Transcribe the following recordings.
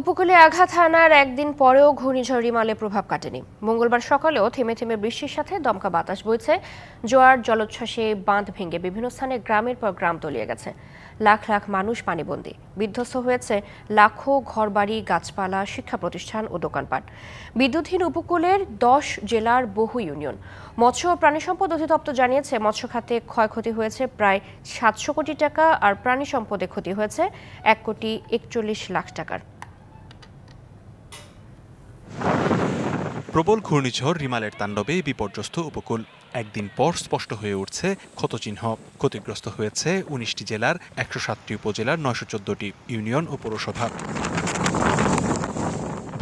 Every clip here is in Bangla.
উপকূলে আঘাত হানার একদিন পরেও ঘূর্ণিঝড় রিমালে প্রভাব কাটেনি মঙ্গলবার সকালেও থেমে থেমে বৃষ্টির সাথে দমকা বাতাস বইছে জোয়ার জলোচ্ছ্বাসে বাঁধ ভেঙে বিভিন্ন স্থানে গ্রামের পর গ্রাম তলিয়ে গেছে লাখ লাখ মানুষ পানিবন্দী বিধ্বস্ত হয়েছে লাখো ঘরবাড়ি গাছপালা শিক্ষা প্রতিষ্ঠান ও দোকানপাট বিদ্যুৎহীন উপকূলের দশ জেলার বহু ইউনিয়ন মৎস্য ও প্রাণী সম্পদ অধিদপ্তর জানিয়েছে মৎস্য খাতে ক্ষয়ক্ষতি হয়েছে প্রায় সাতশো কোটি টাকা আর প্রাণী সম্পদে ক্ষতি হয়েছে এক কোটি একচল্লিশ লাখ টাকার প্রবল ঘূর্ণিঝড় রিমালের তাণ্ডবে বিপর্যস্ত উপকূল একদিন পর স্পষ্ট হয়ে উঠছে ক্ষতচিহ্ন ক্ষতিগ্রস্ত হয়েছে উনিশটি জেলার একশো সাতটি উপজেলার নয়শো চোদ্দটি ইউনিয়ন ও পৌরসভা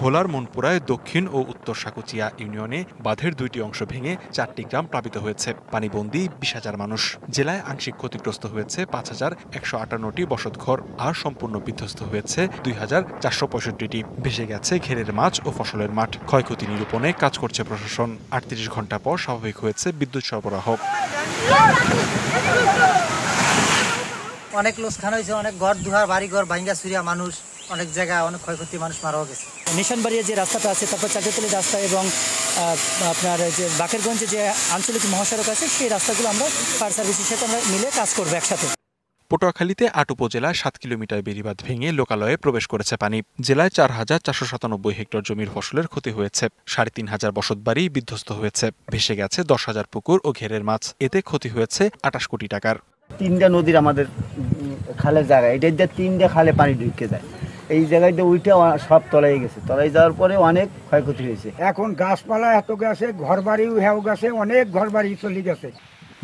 ভোলার মনপুরায় দক্ষিণ ও উত্তর সাকুচিয়া ইউনিয়নে বাঁধের দুইটি অংশ ভেঙে চারটি গ্রাম প্লাবিত হয়েছে পানিবন্দি বিশ হাজার মানুষ জেলায় আংশিক ক্ষতিগ্রস্ত হয়েছে পাঁচ হাজার একশো আটান্নটি বসতঘর আর সম্পূর্ণ বিধ্বস্ত হয়েছে দুই হাজার চারশো পঁয়ষট্টিটি ভেসে গেছে ঘেরের মাছ ও ফসলের মাঠ ক্ষয়ক্ষতি নিরূপণে কাজ করছে প্রশাসন আটত্রিশ ঘন্টা পর স্বাভাবিক হয়েছে বিদ্যুৎ সরবরাহ অনেক লোকসান হয়েছে অনেক ঘর দুহার বাড়ি ঘর ভাঙ্গা সুরিয়া মানুষ অনেক জায়গায় অনেক ক্ষয়ক্ষতি মানুষ মারাও গেছে বাড়িয়ে যে রাস্তাটা আছে তারপর চাকরিতলি রাস্তা এবং আপনার যে বাকেরগঞ্জে যে আঞ্চলিক মহাসড়ক আছে সেই রাস্তাগুলো আমরা ফায়ার সার্ভিসের সাথে আমরা মিলে কাজ করবো একসাথে পটুয়াখালীতে আট উপজেলা সাত কিলোমিটার বেড়িবাঁধ ভেঙে লোকালয়ে প্রবেশ করেছে পানি জেলায় চার হাজার চারশো সাতানব্বই হেক্টর জমির ফসলের ক্ষতি হয়েছে সাড়ে তিন হাজার বসত বাড়ি বিধ্বস্ত হয়েছে ভেসে গেছে দশ হাজার পুকুর ও ঘেরের মাছ এতে ক্ষতি হয়েছে আটাশ কোটি টাকার তিনটা নদীর আমাদের খালের জায়গা এটা তিনটা খালে পানি ঢুকে যায় এই জায়গাটা উইটা সব তলাই গেছে তলাই যাওয়ার পরে অনেক ক্ষয়ক্ষতি হয়েছে এখন গাছপালা এত গেছে ঘরবাড়িও হেউ গেছে অনেক ঘর বাড়ি চলে গেছে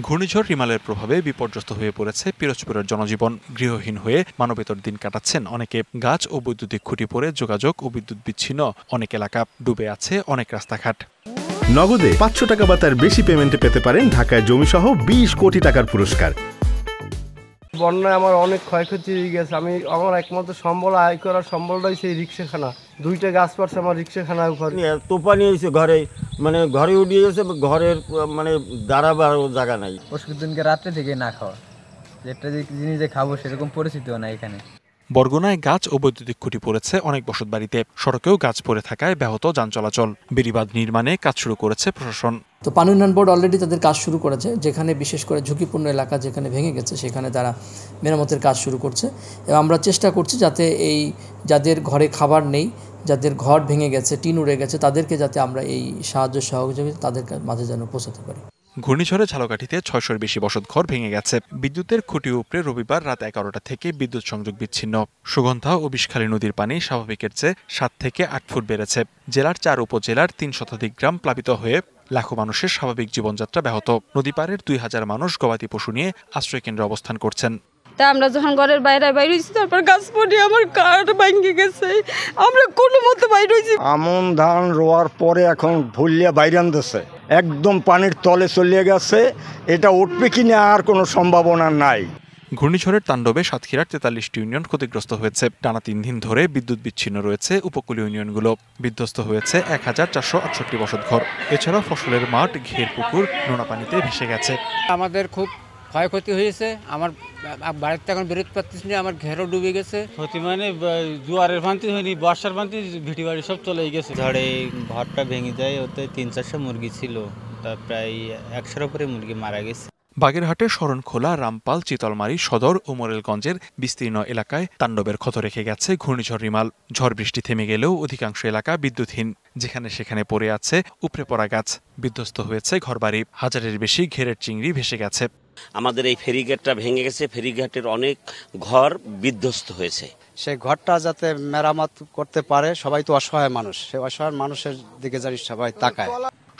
ঘূর্ণিঝড় রিমালের প্রভাবে বিপর্যস্ত হয়ে পড়েছে পিরোজপুরের জনজীবন গৃহহীন হয়ে মানবেতর দিন কাটাচ্ছেন অনেকে গাছ ও বৈদ্যুতিক খুঁটি পড়ে যোগাযোগ ও বিদ্যুৎ বিচ্ছিন্ন অনেক এলাকা ডুবে আছে অনেক রাস্তাঘাট নগদে পাঁচশো টাকা বা তার বেশি পেমেন্টে পেতে পারেন ঢাকায় জমিসহ বিশ কোটি টাকার পুরস্কার বন্যায় আমার অনেক ক্ষয়ক্ষতি হয়ে গেছে আমি আমার একমাত্র সম্বল আয় করার সম্বলটাই সেই রিক্সাখানা দুইটা গাছ পারছে আমার রিক্সাখানার উপর তোপানি হয়েছে ঘরে মানে ঘরে উঠিয়ে গেছে ঘরের মানে দাঁড়াবার জায়গা নাই অসুবিধ দিনকে রাত্রে থেকে না খাওয়া যেটা জিনিস যে খাবো সেরকম পরিস্থিতিও না এখানে বরগুনায় গাছ ও বৈদ্যুতিক খুঁটি পড়েছে অনেক বসত বাড়িতে সড়কেও গাছ পড়ে থাকায় ব্যাহত যান চলাচল বেড়িবাঁধ নির্মাণে কাজ শুরু করেছে প্রশাসন তো পানি উন্নয়ন বোর্ড অলরেডি তাদের কাজ শুরু করেছে যেখানে বিশেষ করে ঝুঁকিপূর্ণ এলাকা যেখানে ভেঙে গেছে সেখানে তারা মেরামতের কাজ শুরু করছে এবং আমরা চেষ্টা করছি যাতে এই যাদের ঘরে খাবার নেই যাদের ঘর ভেঙে গেছে টিন উড়ে গেছে তাদেরকে যাতে আমরা এই সাহায্য সহযোগিতা তাদের মাঝে যেন পৌঁছাতে পারি ঘূর্ণিঝড়ে ঝালকাঠিতে ছয়শোর বেশি বসত ঘর ভেঙে গেছে বিদ্যুতের খুঁটি উপরে রবিবার রাত এগারোটা থেকে বিদ্যুৎ সংযোগ বিচ্ছিন্ন সুগন্ধা ও বিষখালী নদীর পানি স্বাভাবিকের চেয়ে সাত থেকে আট ফুট বেড়েছে জেলার চার উপজেলার তিন শতাধিক গ্রাম প্লাবিত হয়ে লাখো মানুষের স্বাভাবিক জীবনযাত্রা ব্যাহত নদীপাড়ের দুই হাজার মানুষ গবাদি পশু নিয়ে আশ্রয়কেন্দ্রে অবস্থান করছেন তা আমরা যখন ঘরের বাইরে বাইরে হয়েছি তারপর গাছ পড়ে আমার কাঠ ভেঙে গেছে আমরা কোনো মতো বাইরে হয়েছি আমন ধান রোয়ার পরে এখন ভুলিয়া বাইরে আনতেছে একদম পানির তলে চলে গেছে এটা উঠবে কি না আর কোনো সম্ভাবনা নাই ঘূর্ণিঝড়ের তাণ্ডবে সাতক্ষীরার তেতাল্লিশটি ইউনিয়ন ক্ষতিগ্রস্ত হয়েছে টানা তিন দিন ধরে বিদ্যুৎ বিচ্ছিন্ন রয়েছে উপকূলীয় ইউনিয়নগুলো বিধ্বস্ত হয়েছে এক হাজার চারশো আটষট্টি বসতঘর এছাড়া ফসলের মাঠ ঘের পুকুর নোনা পানিতে ভেসে গেছে আমাদের খুব ক্ষয়ক্ষতি হয়েছে আমার বাড়িতে এখন বেরোত পারতিস না আমার ঘেরও ডুবে গেছে ক্ষতি মানে জোয়ারের ভান্তি হয়নি বর্ষার ভান্তি ভিটি বাড়ি সব চলে গেছে ঝড়ে ঘরটা ভেঙে যায় ওতে তিন চারশো মুরগি ছিল তা প্রায় একশোর উপরে মুরগি মারা গেছে বাগেরহাটে শরণখোলা রামপাল চিতলমারি সদর ও মোরেলগঞ্জের বিস্তীর্ণ এলাকায় তাণ্ডবের ক্ষত রেখে গেছে ঘূর্ণিঝড় রিমাল ঝড় বৃষ্টি থেমে গেলেও অধিকাংশ এলাকা বিদ্যুৎহীন যেখানে সেখানে পড়ে আছে উপরে পড়া গাছ বিধ্বস্ত হয়েছে ঘরবাড়ি হাজারের বেশি ঘেরের চিংড়ি ভেসে গেছে আমাদের এই ফেরিঘাটটা ভেঙে গেছে ফেরিঘাটের অনেক ঘর বিধ্বস্ত হয়েছে সেই ঘরটা যাতে মেরামত করতে পারে সবাই তো অসহায় মানুষ সেই অসহায় মানুষের দিকে যার সবাই তাকায়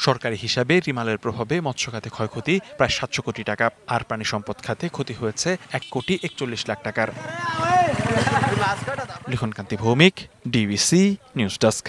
সরকারি হিসাবে রিমালের প্রভাবে মৎস্য খাতে ক্ষয়ক্ষতি প্রায় সাতশো কোটি টাকা আর প্রাণী সম্পদ খাতে ক্ষতি হয়েছে এক কোটি একচল্লিশ লাখ টাকার Likhankanti Bhowmik DBC news desk